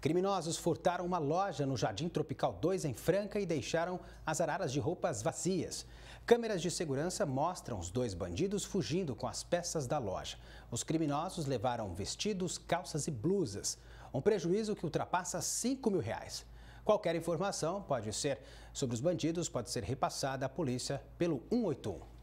Criminosos furtaram uma loja no Jardim Tropical 2 em Franca e deixaram as araras de roupas vazias. Câmeras de segurança mostram os dois bandidos fugindo com as peças da loja. Os criminosos levaram vestidos, calças e blusas, um prejuízo que ultrapassa 5 mil reais. Qualquer informação pode ser sobre os bandidos pode ser repassada à polícia pelo 181.